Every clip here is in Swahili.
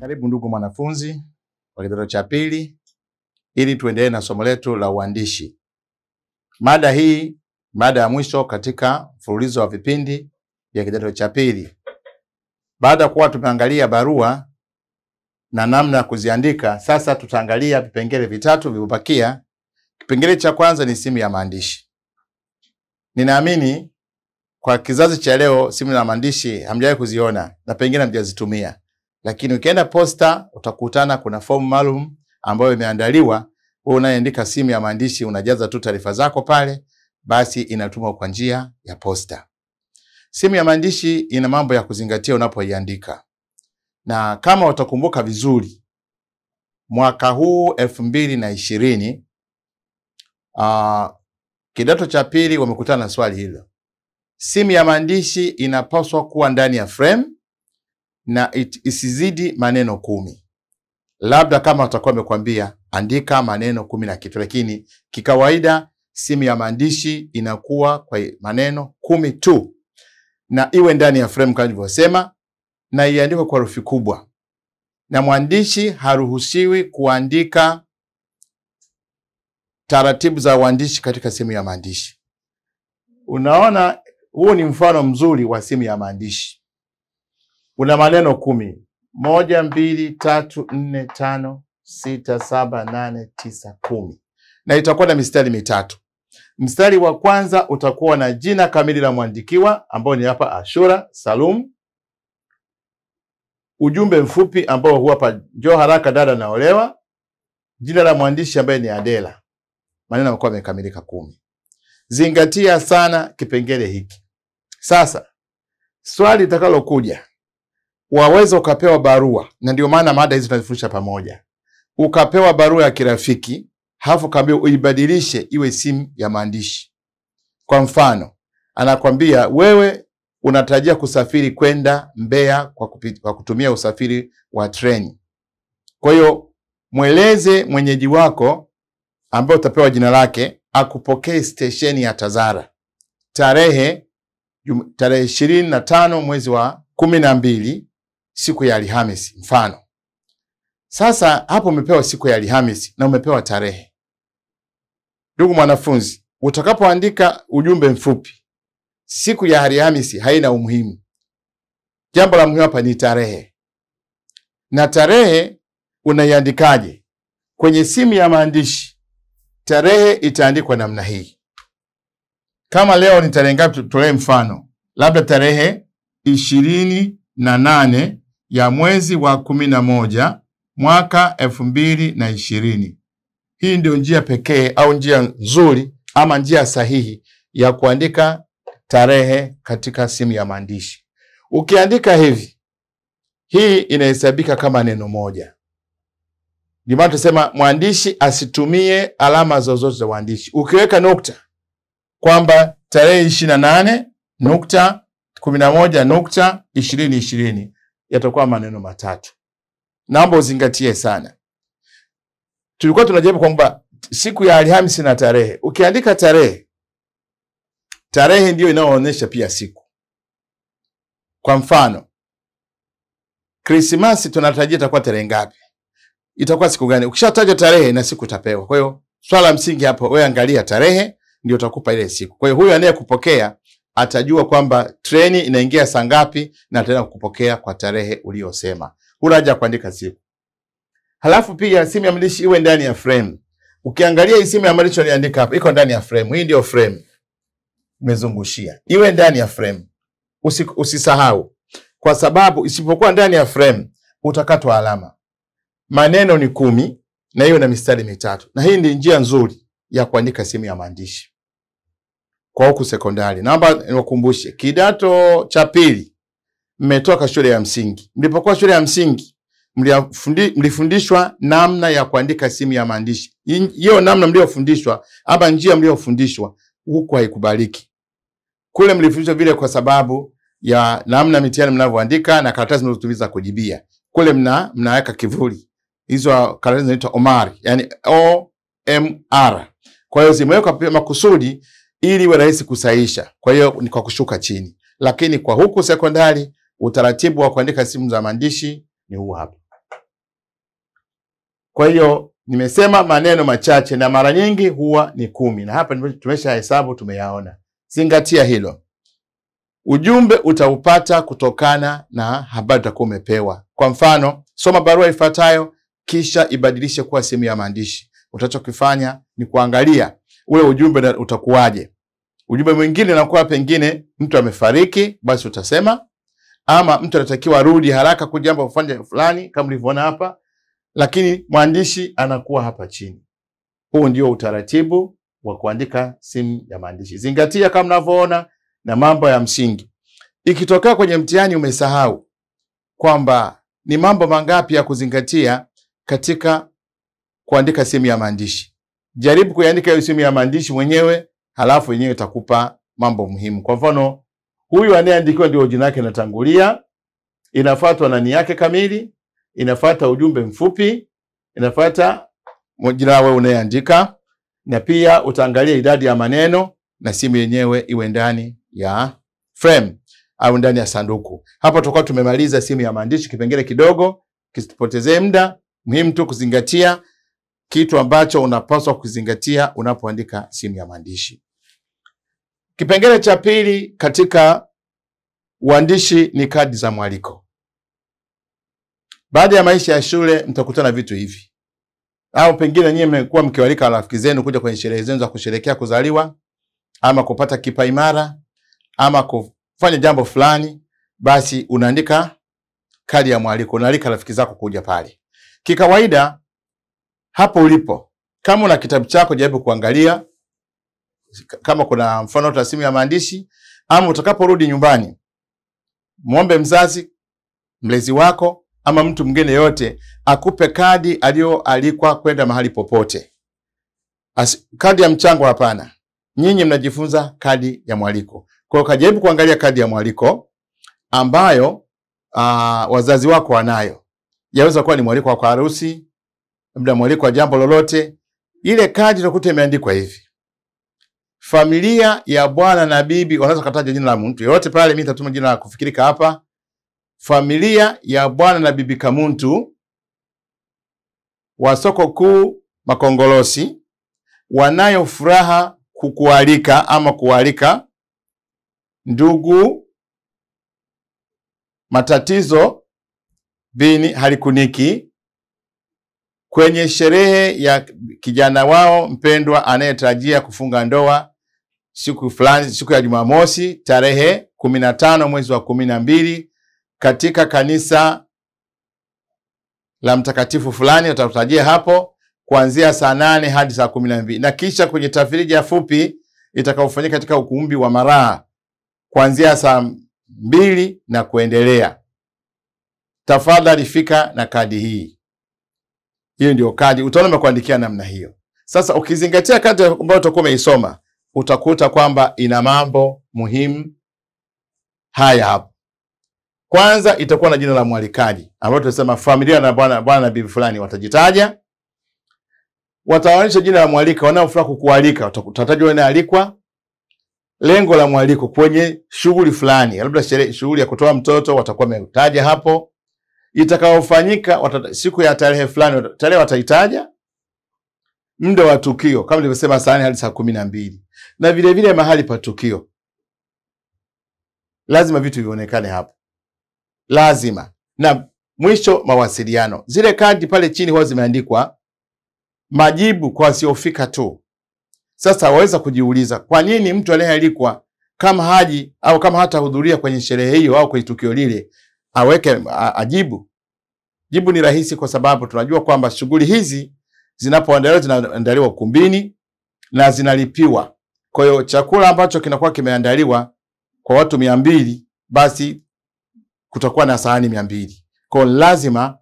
Karibu ndugu mwanafunzi wa kidato cha pili, ili tuendelee na somo letu la uandishi. Mada hii mada ya mwisho katika mfululizo wa vipindi vya kidato cha pili. Baada ya kuwa tumeangalia barua na namna ya kuziandika, sasa tutaangalia vipengele vitatu vilivyobakia. Kipengele cha kwanza ni simu ya maandishi. Ninaamini kwa kizazi cha leo simu ya maandishi hamjawahi kuziona na pengine hamjazitumia, lakini ukienda posta utakutana kuna fomu maalum ambayo imeandaliwa. Wewe unayeandika simu ya maandishi unajaza tu taarifa zako pale, basi inatumwa kwa njia ya posta. Sehemu ya maandishi ina mambo ya kuzingatia unapoiandika, na kama utakumbuka vizuri, mwaka huu elfu mbili na ishirini uh, kidato cha pili wamekutana na swali hilo. Simu ya maandishi inapaswa kuwa ndani ya frame na it, isizidi maneno kumi. Labda kama watakuwa wamekwambia andika maneno kumi na kitu, lakini kikawaida simu ya maandishi inakuwa kwa maneno kumi tu na iwe ndani ya frame kama nilivyosema, na iandikwe kwa herufi kubwa, na mwandishi haruhusiwi kuandika taratibu za uandishi katika simu ya maandishi. Unaona, huu ni mfano mzuri wa simu ya maandishi. Una maneno kumi: moja, mbili, tatu, nne, tano, sita, saba, nane, tisa, kumi, na itakuwa na mistari mitatu. Mstari wa kwanza utakuwa na jina kamili la mwandikiwa ambao ni hapa Ashura Salum, ujumbe mfupi ambao huwa hapa njoo haraka dada naolewa, jina la mwandishi ambaye ni Adela, maneno yanakuwa yamekamilika kumi. Zingatia sana kipengele hiki. Sasa swali litakalokuja, waweza ukapewa barua, na ndio maana mada hizi tunazifundisha pamoja. Ukapewa barua ya kirafiki halafu kaambia uibadilishe iwe simu ya maandishi. Kwa mfano, anakwambia wewe unatarajia kusafiri kwenda Mbeya kwa, kwa kutumia usafiri wa treni. Kwa hiyo mweleze mwenyeji wako ambaye utapewa jina lake akupokee stesheni ya Tazara tarehe tarehe ishirini na tano mwezi wa kumi na mbili siku ya Alhamisi mfano. Sasa hapo umepewa siku ya Alhamisi na umepewa tarehe. Ndugu mwanafunzi, utakapoandika ujumbe mfupi, siku ya Alhamisi haina umuhimu. Jambo la muhimu hapa ni tarehe, na tarehe unaiandikaje? Kwenye simu ya maandishi, tarehe itaandikwa namna hii. Kama leo ni tarehe ngapi? Tutolee mfano, labda tarehe ishirini na nane ya mwezi wa kumi na moja mwaka elfu mbili na ishirini hii ndio njia pekee au njia nzuri ama njia sahihi ya kuandika tarehe katika simu ya maandishi. Ukiandika hivi, hii inahesabika kama neno moja. Ndio maana tunasema mwandishi asitumie alama zozote za uandishi. Ukiweka nukta kwamba tarehe ishirini na nane nukta kumi na moja nukta ishirini ishirini yatakuwa maneno matatu. Naomba uzingatie sana tulikuwa tunajaribu kwamba siku ya Alhamisi na tarehe, ukiandika tarehe, tarehe ndiyo inayoonyesha pia siku. Kwa mfano, Krismasi tunatarajia itakuwa tarehe ngapi, itakuwa siku gani? Ukishataja tarehe na siku utapewa. Kwa hiyo swala msingi hapo, wewe angalia tarehe ndio utakupa ile siku. Kwa hiyo huyu anayekupokea atajua kwamba treni inaingia saa ngapi na ataenda kukupokea kwa tarehe uliyosema. Huna haja kuandika siku. Halafu pia simu ya mwandishi iwe ndani ya frame. Ukiangalia hii simu ya mwandishi aliandika hapa iko ndani ya frame. Hii ndio frame. Nimezungushia. Iwe ndani ya frame. Usi, usisahau. Kwa sababu isipokuwa ndani ya frame utakatwa alama. Maneno ni kumi na hiyo na mistari mitatu. Na hii ndio njia nzuri ya kuandika simu ya maandishi. Kwa huku sekondari. Naomba niwakumbushe kidato cha pili mmetoka shule ya msingi. Mlipokuwa shule ya msingi mlifundishwa namna ya kuandika simu ya maandishi. Hiyo namna mliyofundishwa ama njia mliyofundishwa huku haikubaliki. Kule mlifundishwa vile kwa sababu ya namna mitihani mnavyoandika na karatasi mnazotumiza kujibia. Kule mna mnaweka kivuli. Hizo karatasi zinaitwa Omari, yani O M R. Kwa hiyo zimewekwa makusudi ili iwe rahisi kusahisha. Kwa hiyo ni kwa kushuka chini, lakini kwa huku sekondari utaratibu wa kuandika simu za maandishi ni huu hapa. Kwa hiyo nimesema maneno machache na mara nyingi huwa ni kumi, na hapa tumesha hesabu, tumeyaona. Zingatia hilo. Ujumbe utaupata kutokana na habari utakuwa umepewa. Kwa mfano, soma barua ifuatayo kisha ibadilishe kuwa sehemu ya maandishi. Utachokifanya ni kuangalia ule ujumbe utakuwaje. Ujumbe mwingine unakuwa pengine mtu amefariki, basi utasema ama mtu anatakiwa arudi haraka kujambo kufanya fulani, kama ulivyoona hapa lakini mwandishi anakuwa hapa chini. Huu ndio utaratibu wa kuandika simu ya maandishi. Zingatia kama mnavyoona na mambo ya msingi. Ikitokea kwenye mtihani umesahau kwamba ni mambo mangapi ya kuzingatia katika kuandika simu ya maandishi, jaribu kuandika hiyo simu ya maandishi mwenyewe, halafu yenyewe itakupa mambo muhimu. Kwa mfano, huyu anayeandikiwa ndio jina lake natangulia, inafuatwa na ni yake kamili, inafata ujumbe mfupi, inafata jina wewe unayeandika, na pia utaangalia idadi ya maneno na simu yenyewe iwe ndani ya frame au ndani ya sanduku. hapo tutakuwa tumemaliza simu ya maandishi, kipengele kidogo kisipotezee muda. Muhimu tu kuzingatia kitu ambacho unapaswa kuzingatia unapoandika simu ya maandishi. Kipengele cha pili katika uandishi ni kadi za mwaliko. Baada ya maisha ya shule mtakutana vitu hivi, au pengine nyinyi mmekuwa mkiwalika rafiki zenu kuja kwenye sherehe zenu za kusherekea kuzaliwa ama kupata kipa imara ama kufanya jambo fulani, basi unaandika kadi ya mwaliko, unaalika rafiki zako kuja pale. Kikawaida hapo ulipo, kama una kitabu chako, jaribu kuangalia kama kuna mfano wa simu ya maandishi, ama utakaporudi nyumbani, muombe mzazi mlezi wako ama mtu mgeni yote akupe kadi aliyoalikwa kwenda mahali popote. As, kadi ya mchango hapana. Nyinyi mnajifunza kadi ya mwaliko. Kwa hiyo kajaribu kuangalia kadi ya mwaliko ambayo uh, wazazi wako wanayo. Yaweza kuwa ni mwaliko wa kwa harusi, labda mwaliko wa jambo lolote. Ile kadi utakuta imeandikwa hivi: familia ya bwana na bibi. Wanaweza kataja jina la mtu yoyote pale, mimi nitatuma jina la kufikirika hapa familia ya bwana na bibi Kamuntu wa soko kuu Makongolosi wanayo furaha kukualika ama kualika ndugu Matatizo bini Halikuniki kwenye sherehe ya kijana wao mpendwa anayetarajia kufunga ndoa siku fulani, siku ya Jumamosi tarehe kumi na tano mwezi wa kumi na mbili katika kanisa la mtakatifu fulani, utakutajia hapo kuanzia saa nane hadi saa kumi na mbili na kisha kwenye tafrija fupi itakayofanyika katika ukumbi wa Maraha kuanzia saa mbili na kuendelea. Tafadhali fika na kadi hii. Hiyo ndio kadi, utaona umekuandikia namna hiyo. Sasa ukizingatia kadi ambayo utakuwa umeisoma, utakuta kwamba ina mambo muhimu haya hapo. Kwanza itakuwa na jina la mwalikaji ambalo tunasema familia na bwana bwana na bibi fulani watajitaja, wataonyesha jina la mwalika wanaofaa kukualika, watataja alikwa, lengo la mwaliko kwenye shughuli fulani, labda shughuli ya kutoa mtoto, watakuwa wametaja hapo, itakaofanyika siku ya tarehe fulani, tarehe wataitaja, muda wa tukio kama nilivyosema, saa nne hadi saa kumi na mbili na vilevile mahali pa tukio. Lazima vitu vionekane hapo lazima. Na mwisho, mawasiliano. Zile kadi pale chini huwa zimeandikwa majibu kwa wasiofika tu. Sasa waweza kujiuliza kwa nini mtu anayealikwa kama haji au kama hatahudhuria kwenye sherehe hiyo au kwenye tukio lile aweke ajibu? Jibu ni rahisi, kwa sababu tunajua kwamba shughuli hizi zinapoandaliwa zinaandaliwa ukumbini na zinalipiwa. Kwa hiyo chakula ambacho kinakuwa kimeandaliwa kwa watu mia mbili basi kutakuwa na sahani mia mbili. Kwa lazima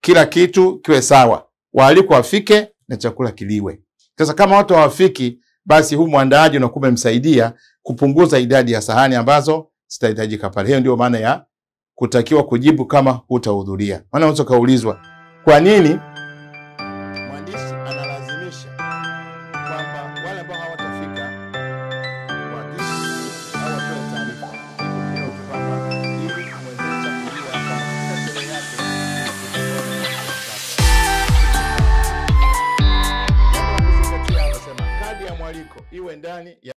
kila kitu kiwe sawa, waalikwa wafike na chakula kiliwe. Sasa kama watu hawafiki, basi huu mwandaaji unakuwa umemsaidia kupunguza idadi ya sahani ambazo zitahitajika pale. Hiyo ndio maana ya kutakiwa kujibu kama hutahudhuria, maana unaweza ukaulizwa kwa nini